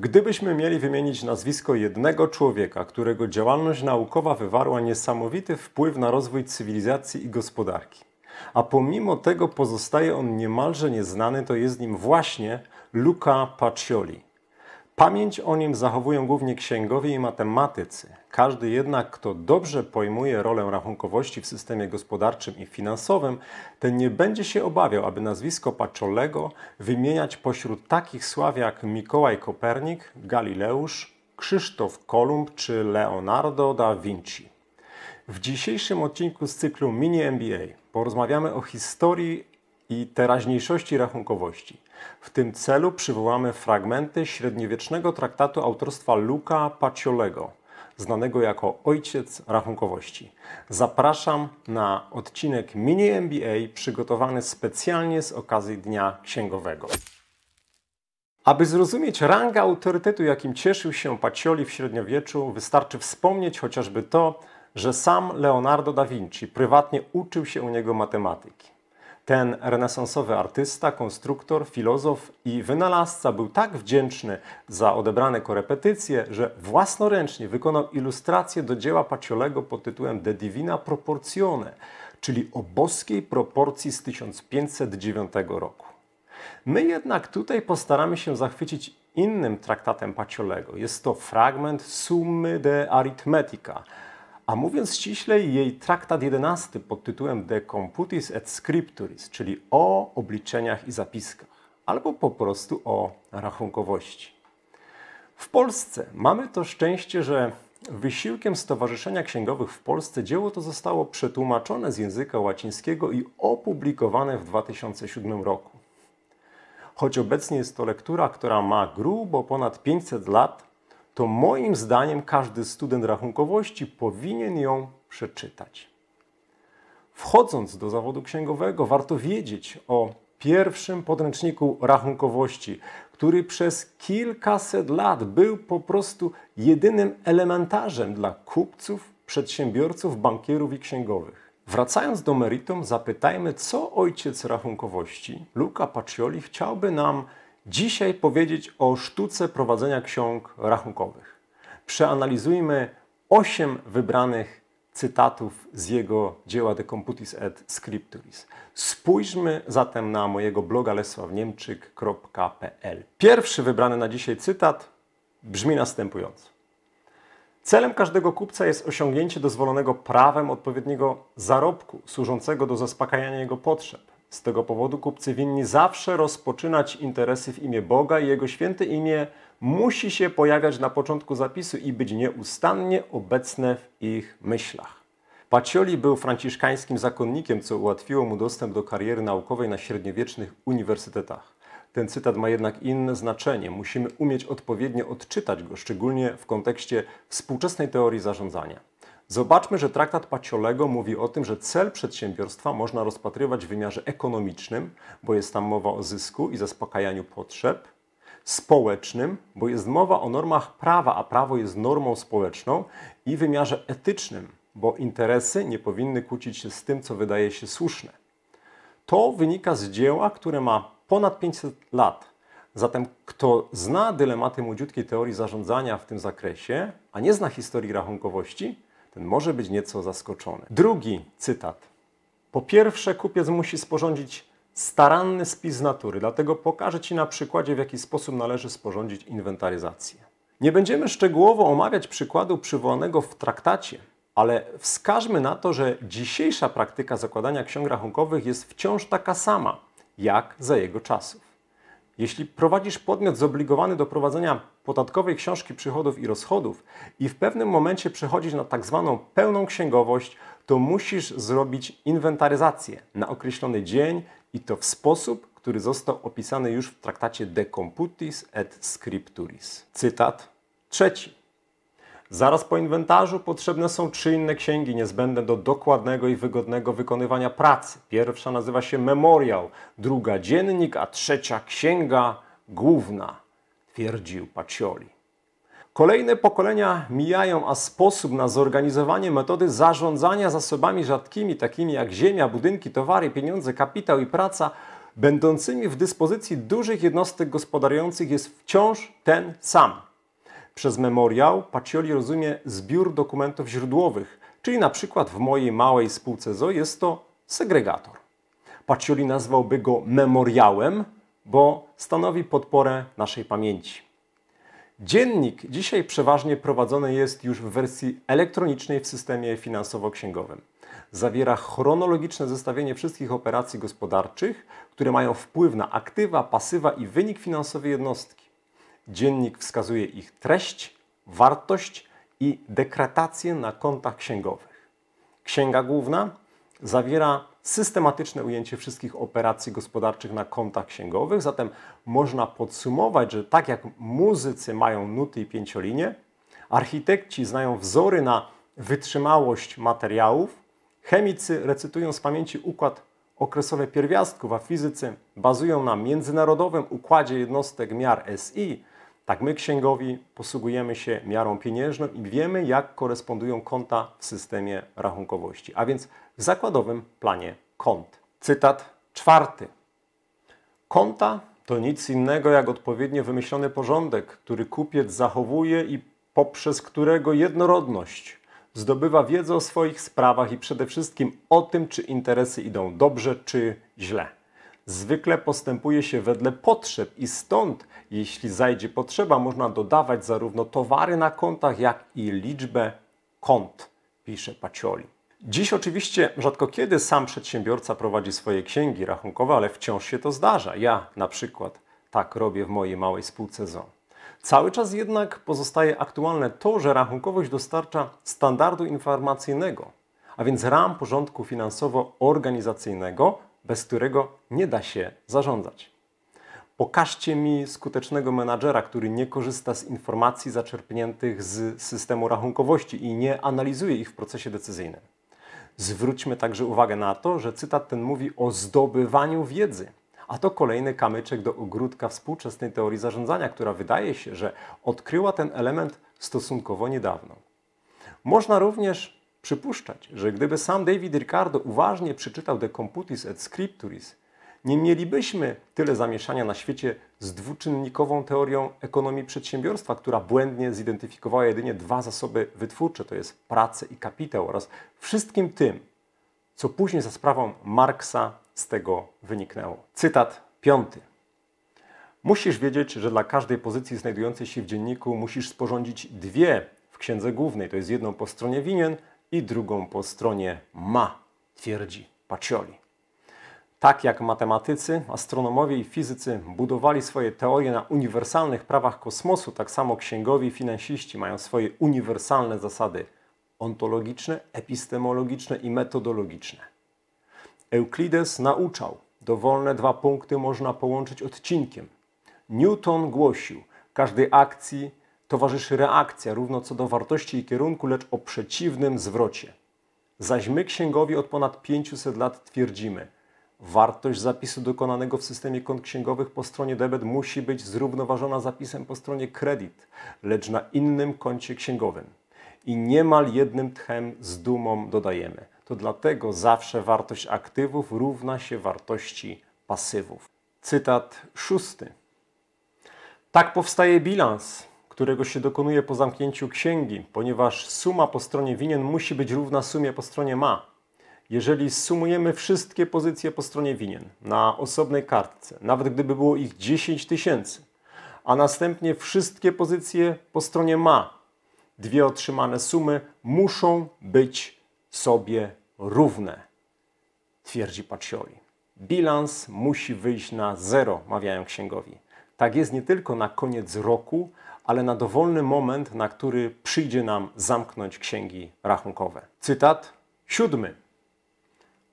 Gdybyśmy mieli wymienić nazwisko jednego człowieka, którego działalność naukowa wywarła niesamowity wpływ na rozwój cywilizacji i gospodarki, a pomimo tego pozostaje on niemalże nieznany, to jest nim właśnie Luca Pacioli. Pamięć o nim zachowują głównie księgowi i matematycy, każdy jednak, kto dobrze pojmuje rolę rachunkowości w systemie gospodarczym i finansowym, ten nie będzie się obawiał, aby nazwisko Paczolego wymieniać pośród takich sław jak Mikołaj Kopernik, Galileusz, Krzysztof Kolumb czy Leonardo da Vinci. W dzisiejszym odcinku z cyklu Mini MBA porozmawiamy o historii i teraźniejszości rachunkowości. W tym celu przywołamy fragmenty średniowiecznego traktatu autorstwa Luca Paciolego – znanego jako ojciec rachunkowości. Zapraszam na odcinek Mini MBA przygotowany specjalnie z okazji Dnia Księgowego. Aby zrozumieć rangę autorytetu, jakim cieszył się Pacioli w średniowieczu, wystarczy wspomnieć chociażby to, że sam Leonardo da Vinci prywatnie uczył się u niego matematyki. Ten renesansowy artysta, konstruktor, filozof i wynalazca był tak wdzięczny za odebrane korepetycje, że własnoręcznie wykonał ilustrację do dzieła Paciolego pod tytułem De Divina Proporzione, czyli o boskiej proporcji z 1509 roku. My jednak tutaj postaramy się zachwycić innym traktatem Paciolego. Jest to fragment Summy de Aritmetica – a mówiąc ściślej, jej traktat jedenasty pod tytułem De Computis et Scripturis, czyli o obliczeniach i zapiskach, albo po prostu o rachunkowości. W Polsce mamy to szczęście, że wysiłkiem Stowarzyszenia Księgowych w Polsce dzieło to zostało przetłumaczone z języka łacińskiego i opublikowane w 2007 roku. Choć obecnie jest to lektura, która ma grubo ponad 500 lat, to moim zdaniem każdy student rachunkowości powinien ją przeczytać. Wchodząc do zawodu księgowego, warto wiedzieć o pierwszym podręczniku rachunkowości, który przez kilkaset lat był po prostu jedynym elementarzem dla kupców, przedsiębiorców, bankierów i księgowych. Wracając do meritum, zapytajmy, co ojciec rachunkowości, Luca Pacioli, chciałby nam Dzisiaj powiedzieć o sztuce prowadzenia ksiąg rachunkowych. Przeanalizujmy 8 wybranych cytatów z jego dzieła De Computis et Scripturis. Spójrzmy zatem na mojego bloga lesławniemczyk.pl. Pierwszy wybrany na dzisiaj cytat brzmi następująco. Celem każdego kupca jest osiągnięcie dozwolonego prawem odpowiedniego zarobku służącego do zaspokajania jego potrzeb. Z tego powodu kupcy winni zawsze rozpoczynać interesy w imię Boga i Jego święte imię musi się pojawiać na początku zapisu i być nieustannie obecne w ich myślach. Pacioli był franciszkańskim zakonnikiem, co ułatwiło mu dostęp do kariery naukowej na średniowiecznych uniwersytetach. Ten cytat ma jednak inne znaczenie. Musimy umieć odpowiednio odczytać go, szczególnie w kontekście współczesnej teorii zarządzania. Zobaczmy, że traktat Paciolego mówi o tym, że cel przedsiębiorstwa można rozpatrywać w wymiarze ekonomicznym, bo jest tam mowa o zysku i zaspokajaniu potrzeb, społecznym, bo jest mowa o normach prawa, a prawo jest normą społeczną, i wymiarze etycznym, bo interesy nie powinny kłócić się z tym, co wydaje się słuszne. To wynika z dzieła, które ma ponad 500 lat. Zatem kto zna dylematy młodziutkiej teorii zarządzania w tym zakresie, a nie zna historii rachunkowości, ten może być nieco zaskoczony. Drugi cytat. Po pierwsze, kupiec musi sporządzić staranny spis natury, dlatego pokażę Ci na przykładzie, w jaki sposób należy sporządzić inwentaryzację. Nie będziemy szczegółowo omawiać przykładu przywołanego w traktacie, ale wskażmy na to, że dzisiejsza praktyka zakładania ksiąg rachunkowych jest wciąż taka sama, jak za jego czasów. Jeśli prowadzisz podmiot zobligowany do prowadzenia podatkowej książki przychodów i rozchodów i w pewnym momencie przechodzisz na tak zwaną pełną księgowość, to musisz zrobić inwentaryzację na określony dzień i to w sposób, który został opisany już w traktacie De Computis et Scripturis. Cytat trzeci. Zaraz po inwentarzu potrzebne są trzy inne księgi niezbędne do dokładnego i wygodnego wykonywania pracy. Pierwsza nazywa się memoriał, druga dziennik, a trzecia księga główna, twierdził Pacioli. Kolejne pokolenia mijają, a sposób na zorganizowanie metody zarządzania zasobami rzadkimi, takimi jak ziemia, budynki, towary, pieniądze, kapitał i praca, będącymi w dyspozycji dużych jednostek gospodarujących jest wciąż ten sam. Przez memoriał Pacioli rozumie zbiór dokumentów źródłowych, czyli na przykład w mojej małej spółce ZO jest to segregator. Pacioli nazwałby go memoriałem, bo stanowi podporę naszej pamięci. Dziennik dzisiaj przeważnie prowadzony jest już w wersji elektronicznej w systemie finansowo-księgowym. Zawiera chronologiczne zestawienie wszystkich operacji gospodarczych, które mają wpływ na aktywa, pasywa i wynik finansowy jednostki. Dziennik wskazuje ich treść, wartość i dekretację na kontach księgowych. Księga główna zawiera systematyczne ujęcie wszystkich operacji gospodarczych na kontach księgowych, zatem można podsumować, że tak jak muzycy mają nuty i pięciolinie, architekci znają wzory na wytrzymałość materiałów, chemicy recytują z pamięci układ okresowy pierwiastków, a fizycy bazują na międzynarodowym układzie jednostek miar SI, tak my księgowi posługujemy się miarą pieniężną i wiemy, jak korespondują konta w systemie rachunkowości, a więc w zakładowym planie kont. Cytat czwarty. Konta to nic innego jak odpowiednio wymyślony porządek, który kupiec zachowuje i poprzez którego jednorodność zdobywa wiedzę o swoich sprawach i przede wszystkim o tym, czy interesy idą dobrze czy źle zwykle postępuje się wedle potrzeb i stąd, jeśli zajdzie potrzeba, można dodawać zarówno towary na kontach, jak i liczbę kont, pisze Pacioli. Dziś oczywiście rzadko kiedy sam przedsiębiorca prowadzi swoje księgi rachunkowe, ale wciąż się to zdarza. Ja na przykład tak robię w mojej małej spółce ZON. Cały czas jednak pozostaje aktualne to, że rachunkowość dostarcza standardu informacyjnego, a więc ram porządku finansowo-organizacyjnego, bez którego nie da się zarządzać. Pokażcie mi skutecznego menadżera, który nie korzysta z informacji zaczerpniętych z systemu rachunkowości i nie analizuje ich w procesie decyzyjnym. Zwróćmy także uwagę na to, że cytat ten mówi o zdobywaniu wiedzy. A to kolejny kamyczek do ogródka współczesnej teorii zarządzania, która wydaje się, że odkryła ten element stosunkowo niedawno. Można również Przypuszczać, że gdyby sam David Ricardo uważnie przeczytał De Computis et Scripturis, nie mielibyśmy tyle zamieszania na świecie z dwuczynnikową teorią ekonomii przedsiębiorstwa, która błędnie zidentyfikowała jedynie dwa zasoby wytwórcze, to jest pracę i kapitał oraz wszystkim tym, co później za sprawą Marksa z tego wyniknęło. Cytat piąty. Musisz wiedzieć, że dla każdej pozycji znajdującej się w dzienniku musisz sporządzić dwie w księdze głównej, to jest jedną po stronie winien, i drugą po stronie ma, twierdzi Pacioli. Tak jak matematycy, astronomowie i fizycy budowali swoje teorie na uniwersalnych prawach kosmosu, tak samo księgowi i finansiści mają swoje uniwersalne zasady ontologiczne, epistemologiczne i metodologiczne. Euklides nauczał, dowolne dwa punkty można połączyć odcinkiem. Newton głosił, każdej akcji towarzyszy reakcja równo co do wartości i kierunku, lecz o przeciwnym zwrocie. Zaś my, księgowi, od ponad 500 lat twierdzimy, wartość zapisu dokonanego w systemie kont księgowych po stronie debet musi być zrównoważona zapisem po stronie kredyt, lecz na innym koncie księgowym. I niemal jednym tchem z dumą dodajemy. To dlatego zawsze wartość aktywów równa się wartości pasywów. Cytat szósty. Tak powstaje bilans którego się dokonuje po zamknięciu księgi, ponieważ suma po stronie winien musi być równa sumie po stronie ma. Jeżeli sumujemy wszystkie pozycje po stronie winien na osobnej kartce, nawet gdyby było ich 10 tysięcy, a następnie wszystkie pozycje po stronie ma, dwie otrzymane sumy muszą być sobie równe, twierdzi Pacioli. Bilans musi wyjść na zero, mawiają księgowi. Tak jest nie tylko na koniec roku, ale na dowolny moment, na który przyjdzie nam zamknąć księgi rachunkowe. Cytat siódmy.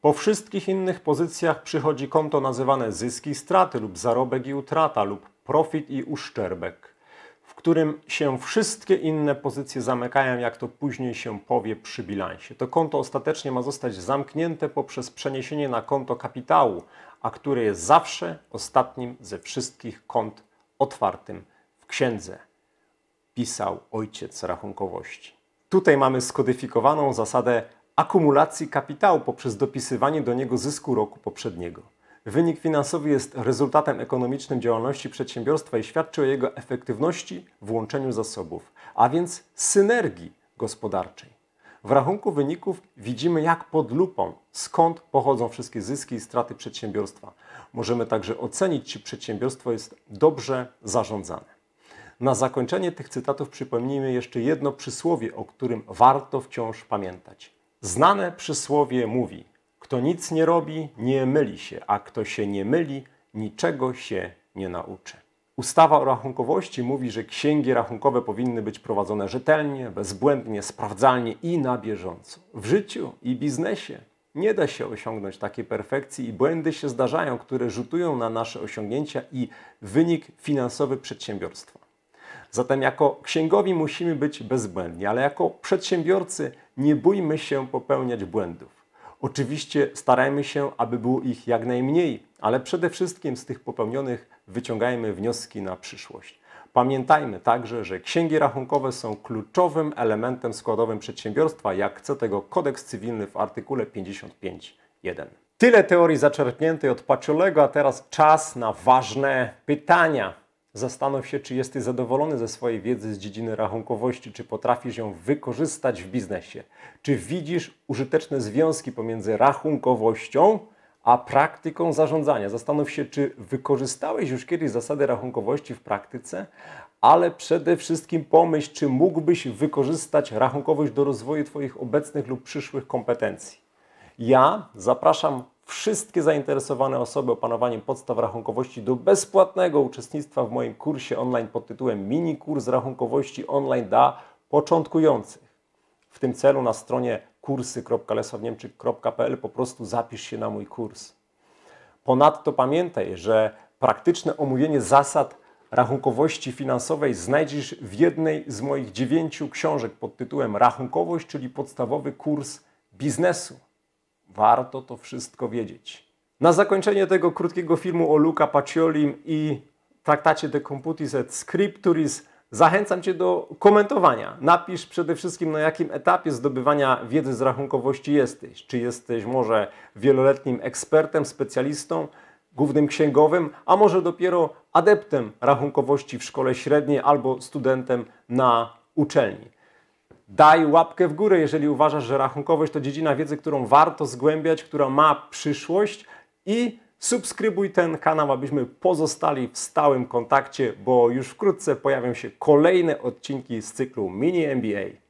Po wszystkich innych pozycjach przychodzi konto nazywane zyski, straty lub zarobek i utrata lub profit i uszczerbek, w którym się wszystkie inne pozycje zamykają, jak to później się powie przy bilansie. To konto ostatecznie ma zostać zamknięte poprzez przeniesienie na konto kapitału, a które jest zawsze ostatnim ze wszystkich kont otwartym w księdze pisał ojciec rachunkowości. Tutaj mamy skodyfikowaną zasadę akumulacji kapitału poprzez dopisywanie do niego zysku roku poprzedniego. Wynik finansowy jest rezultatem ekonomicznym działalności przedsiębiorstwa i świadczy o jego efektywności w łączeniu zasobów, a więc synergii gospodarczej. W rachunku wyników widzimy jak pod lupą, skąd pochodzą wszystkie zyski i straty przedsiębiorstwa. Możemy także ocenić, czy przedsiębiorstwo jest dobrze zarządzane. Na zakończenie tych cytatów przypomnijmy jeszcze jedno przysłowie, o którym warto wciąż pamiętać. Znane przysłowie mówi: Kto nic nie robi, nie myli się, a kto się nie myli, niczego się nie nauczy. Ustawa o rachunkowości mówi, że księgi rachunkowe powinny być prowadzone rzetelnie, bezbłędnie, sprawdzalnie i na bieżąco. W życiu i biznesie nie da się osiągnąć takiej perfekcji i błędy się zdarzają, które rzutują na nasze osiągnięcia i wynik finansowy przedsiębiorstwa. Zatem jako księgowi musimy być bezbłędni, ale jako przedsiębiorcy nie bójmy się popełniać błędów. Oczywiście starajmy się, aby było ich jak najmniej, ale przede wszystkim z tych popełnionych wyciągajmy wnioski na przyszłość. Pamiętajmy także, że księgi rachunkowe są kluczowym elementem składowym przedsiębiorstwa, jak chce tego kodeks cywilny w artykule 55.1. Tyle teorii zaczerpniętej od Paciolego, a teraz czas na ważne pytania. Zastanów się, czy jesteś zadowolony ze swojej wiedzy z dziedziny rachunkowości, czy potrafisz ją wykorzystać w biznesie. Czy widzisz użyteczne związki pomiędzy rachunkowością a praktyką zarządzania? Zastanów się, czy wykorzystałeś już kiedyś zasady rachunkowości w praktyce, ale przede wszystkim pomyśl, czy mógłbyś wykorzystać rachunkowość do rozwoju Twoich obecnych lub przyszłych kompetencji. Ja zapraszam wszystkie zainteresowane osoby opanowaniem podstaw rachunkowości do bezpłatnego uczestnictwa w moim kursie online pod tytułem Mini Kurs Rachunkowości Online dla Początkujących. W tym celu na stronie kursy.lesowniemczyk.pl po prostu zapisz się na mój kurs. Ponadto pamiętaj, że praktyczne omówienie zasad rachunkowości finansowej znajdziesz w jednej z moich dziewięciu książek pod tytułem Rachunkowość, czyli podstawowy kurs biznesu warto to wszystko wiedzieć. Na zakończenie tego krótkiego filmu o Luca Paciolim i traktacie De Computis et Scripturis zachęcam Cię do komentowania. Napisz przede wszystkim na jakim etapie zdobywania wiedzy z rachunkowości jesteś. Czy jesteś może wieloletnim ekspertem, specjalistą, głównym księgowym, a może dopiero adeptem rachunkowości w szkole średniej albo studentem na uczelni. Daj łapkę w górę, jeżeli uważasz, że rachunkowość to dziedzina wiedzy, którą warto zgłębiać, która ma przyszłość i subskrybuj ten kanał, abyśmy pozostali w stałym kontakcie, bo już wkrótce pojawią się kolejne odcinki z cyklu Mini MBA.